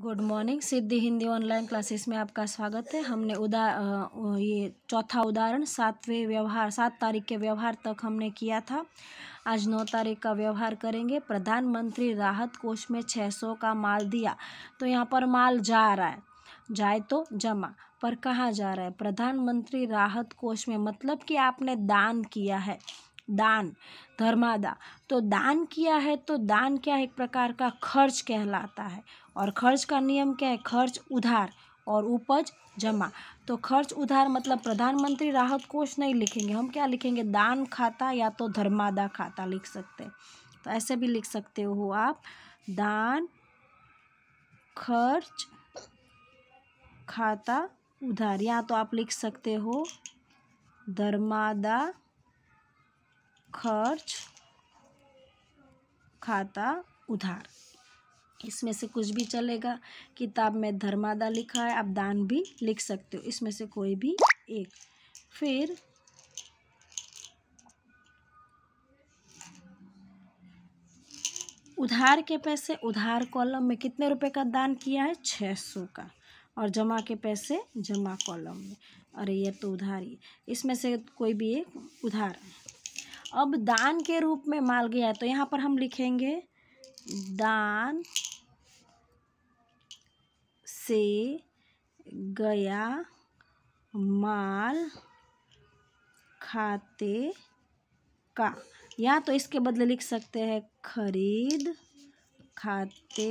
good morning Siddhi Hindi online classes में आपका स्वागत है हमने उदा ये चौथा उदाहरण सातवें व्यवहार सात तारीख के व्यवहार तक हमने किया था आज नौ तारीख का व्यवहार करेंगे प्रधानमंत्री राहत कोष में छः सौ का माल दिया तो यहाँ पर माल जा रहा है जाए तो जमा पर कहाँ जा रहा है प्रधानमंत्री राहत कोष में मतलब कि आपने दान किया है दान धर्मादा तो दान किया है तो दान क्या एक प्रकार का खर्च कहलाता है और खर्च का नियम क्या है खर्च उधार और उपज जमा तो खर्च उधार मतलब प्रधानमंत्री राहत कोष नहीं लिखेंगे हम क्या लिखेंगे दान खाता या तो धर्मादा खाता लिख सकते हैं तो ऐसे भी लिख सकते हो आप दान खर्च खाता उधार या तो आप लिख सकते हो धर्मादा खर्च खाता उधार इसमें से कुछ भी चलेगा किताब में धर्मादा लिखा है आप दान भी लिख सकते हो इसमें से कोई भी एक फिर उधार के पैसे उधार कॉलम में कितने रुपए का दान किया है छः सौ का और जमा के पैसे जमा कॉलम में अरे ये तो उधार ही इसमें से कोई भी एक उधार है अब दान के रूप में माल गया है तो यहाँ पर हम लिखेंगे दान से गया माल खाते का या तो इसके बदले लिख सकते हैं खरीद खाते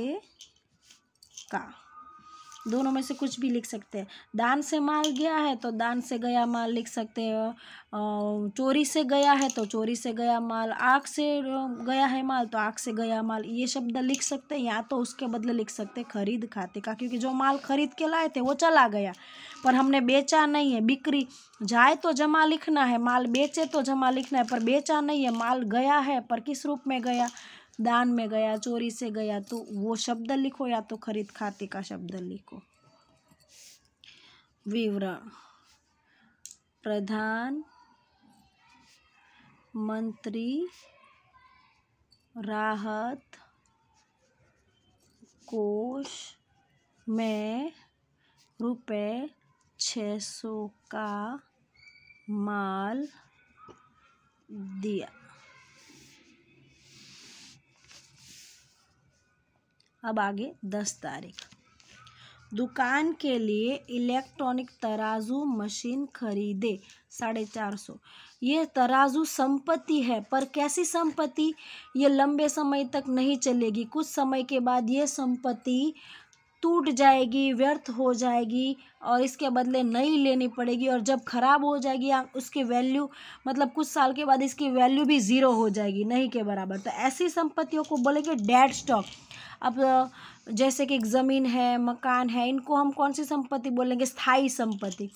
का दोनों में से कुछ भी लिख सकते हैं दान से माल गया है तो दान से गया माल लिख सकते हो चोरी से गया है तो चोरी से गया माल आग से गया है माल तो आग से गया माल ये शब्द लिख सकते हैं या तो उसके बदले लिख सकते हैं खरीद खाते का क्योंकि जो माल खरीद के लाए थे वो चला गया पर हमने बेचा नहीं है बिक्री जाए तो जमा लिखना है माल बेचे तो जमा लिखना है पर बेचा नहीं है माल गया है पर किस रूप में गया दान में गया चोरी से गया तो वो शब्द लिखो या तो खरीद खाते का शब्द लिखो विवरण प्रधान मंत्री राहत कोष में रुपये छः सौ का माल दिया अब आगे दस तारीख दुकान के लिए इलेक्ट्रॉनिक तराजू मशीन खरीदे साढ़े चार सौ ये तराजू संपत्ति है पर कैसी संपत्ति ये लंबे समय तक नहीं चलेगी कुछ समय के बाद ये संपत्ति टूट जाएगी व्यर्थ हो जाएगी और इसके बदले नई लेनी पड़ेगी और जब ख़राब हो जाएगी उसकी वैल्यू मतलब कुछ साल के बाद इसकी वैल्यू भी ज़ीरो हो जाएगी नहीं के बराबर तो ऐसी संपत्तियों को बोलेंगे डेड स्टॉक अब जैसे कि ज़मीन है मकान है इनको हम कौन सी संपत्ति बोलेंगे स्थाई संपत्ति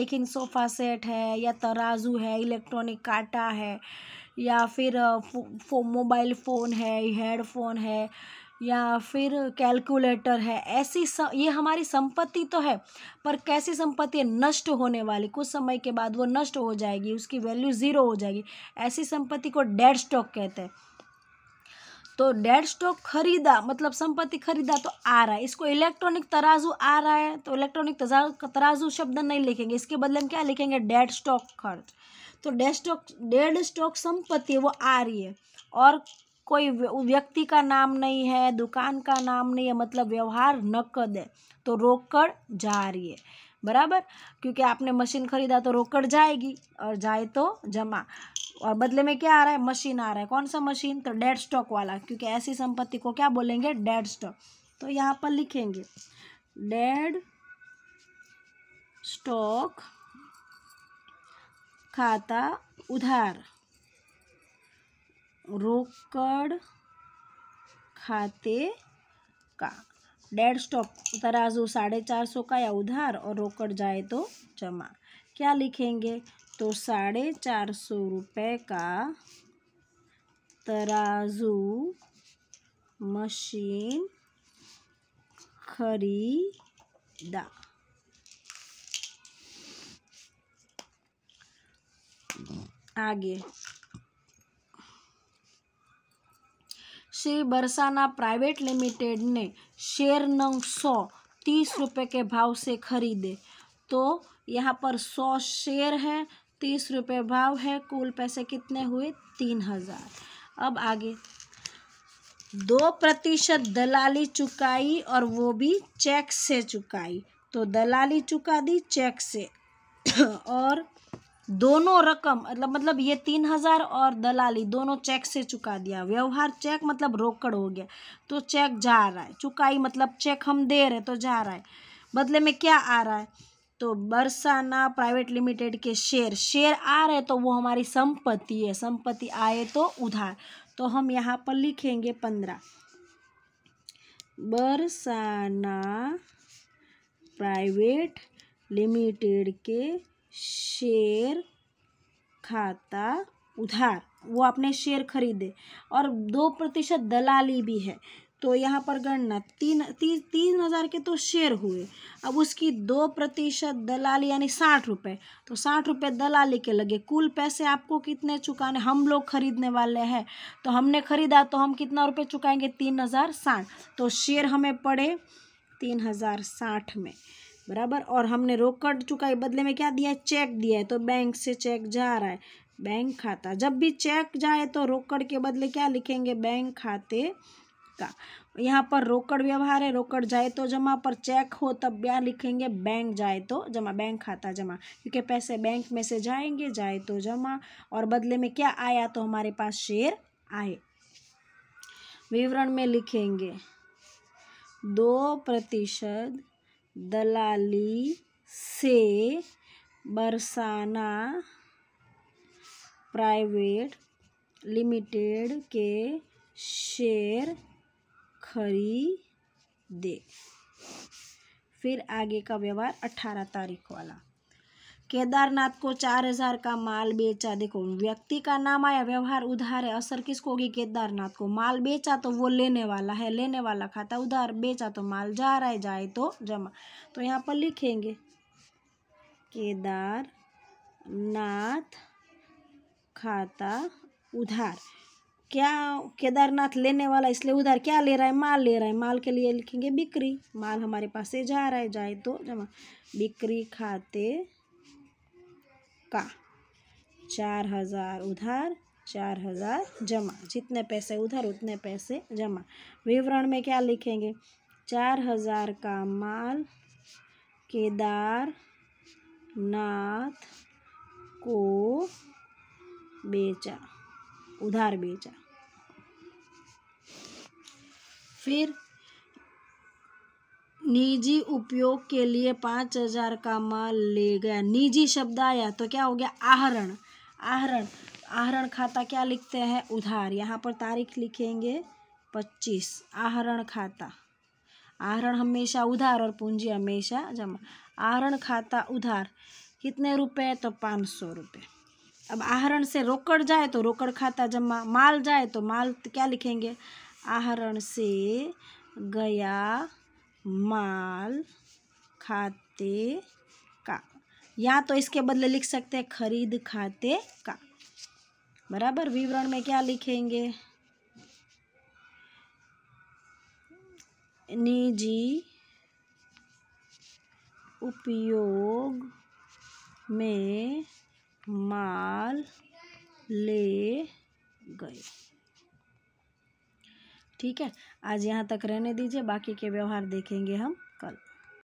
लेकिन सोफ़ा सेट है या तराजू है इलेक्ट्रॉनिक काटा है या फिर फो, मोबाइल फ़ोन है हेडफोन है या फिर कैलकुलेटर है ऐसी स, ये हमारी संपत्ति तो है पर कैसी संपत्ति है नष्ट होने वाली कुछ समय के बाद वो नष्ट हो जाएगी उसकी वैल्यू ज़ीरो हो जाएगी ऐसी संपत्ति को डेड स्टॉक कहते हैं तो डेड स्टॉक खरीदा मतलब संपत्ति खरीदा तो आ रहा है इसको इलेक्ट्रॉनिक तराजू आ रहा है तो इलेक्ट्रॉनिक तराजू शब्द नहीं लिखेंगे इसके बदले हम क्या लिखेंगे डेड स्टॉक खर्च तो डेड स्टॉक डेड स्टॉक संपत्ति वो आ रही है और कोई व्यक्ति का नाम नहीं है दुकान का नाम नहीं है मतलब व्यवहार नकद है तो रोकड़ जा रही है बराबर क्योंकि आपने मशीन खरीदा तो रोकड़ जाएगी और जाए तो जमा और बदले में क्या आ रहा है मशीन आ रहा है कौन सा मशीन तो डेड स्टॉक वाला क्योंकि ऐसी संपत्ति को क्या बोलेंगे डेड स्टॉक तो यहाँ पर लिखेंगे डेड स्टॉक खाता उधार रोकड़ खाते का डेड स्टॉक तराजू साढ़े चार सौ का या उधार और रोकड़ जाए तो जमा क्या लिखेंगे तो साढ़े चार सौ रुपये का तराजू मशीन खरीदा आगे श्री बरसाना प्राइवेट लिमिटेड ने शेयर नंग सौ तीस रुपये के भाव से खरीदे तो यहाँ पर सौ शेयर है तीस रुपये भाव है कुल पैसे कितने हुए तीन हज़ार अब आगे दो प्रतिशत दलाली चुकाई और वो भी चेक से चुकाई तो दलाली चुका दी चेक से और दोनों रकम मतलब मतलब ये तीन हजार और दलाली दोनों चेक से चुका दिया व्यवहार चेक मतलब रोकड़ हो गया तो चेक जा रहा है चुकाई मतलब चेक हम दे रहे तो जा रहा है बदले में क्या आ रहा है तो बरसाना प्राइवेट लिमिटेड के शेयर शेयर आ रहे तो वो हमारी संपत्ति है संपत्ति आए तो उधार तो हम यहाँ पर लिखेंगे पंद्रह बरसाना प्राइवेट लिमिटेड के शेयर खाता उधार वो आपने शेयर खरीदे और दो प्रतिशत दलाली भी है तो यहाँ पर गणना तीन तीन तीन हज़ार के तो शेयर हुए अब उसकी दो प्रतिशत दलाली यानी साठ रुपये तो साठ रुपये दलाली के लगे कुल पैसे आपको कितने चुकाने हम लोग खरीदने वाले हैं तो हमने खरीदा तो हम कितना रुपये चुकाएंगे तीन हज़ार साठ तो शेयर हमें पड़े तीन हज़ार साठ में बराबर और हमने रोक कट चुका है बदले में क्या दिया है चेक दिया है तो बैंक से चेक जा रहा है बैंक खाता जब भी चेक जाए तो रोकड़ के बदले क्या लिखेंगे बैंक खाते का यहाँ पर रोकड़ व्यवहार है रोकड़ जाए तो जमा पर चेक हो तब क्या लिखेंगे बैंक जाए तो जमा बैंक खाता जमा क्योंकि पैसे बैंक में से जाएंगे जाए तो जमा और बदले में क्या आया तो हमारे पास शेयर आए विवरण में लिखेंगे दो प्रतिशत दलाली से बरसाना प्राइवेट लिमिटेड के शेयर खरीदे फिर आगे का व्यवहार अठारह तारीख वाला केदारनाथ को चार हजार का माल बेचा देखो व्यक्ति का नाम आया व्यवहार उधार है असर किसको होगी केदारनाथ को माल बेचा तो वो लेने वाला है लेने वाला खाता उधार बेचा तो माल जा रहा है जाए तो जमा तो यहाँ पर लिखेंगे केदार नाथ खाता उधार क्या केदारनाथ लेने वाला इसलिए उधार क्या ले रहा है माल ले रहा है माल के लिए लिखेंगे बिक्री माल हमारे पास से जा रहा है जाए तो जमा बिक्री खाते का चार हज़ार उधार चार हज़ार जमा जितने पैसे उधर उतने पैसे जमा विवरण में क्या लिखेंगे चार हज़ार का माल केदार नाथ को बेचा उधार बेचा फिर निजी उपयोग के लिए पाँच हजार का माल ले गया निजी शब्द आया तो क्या हो गया आहरण आहरण आहरण खाता क्या लिखते हैं उधार यहाँ पर तारीख लिखेंगे पच्चीस आहरण खाता आहरण हमेशा उधार और पूंजी हमेशा जमा आहरण खाता उधार कितने रुपए तो पाँच सौ रुपये अब आहरण से रोकड़ जाए तो रोकड़ खाता जमा माल जाए तो माल क्या लिखेंगे आहरण से गया माल खाते का या तो इसके बदले लिख सकते हैं खरीद खाते का बराबर विवरण में क्या लिखेंगे निजी उपयोग में माल ले गए ठीक है आज यहाँ तक रहने दीजिए बाकी के व्यवहार देखेंगे हम कल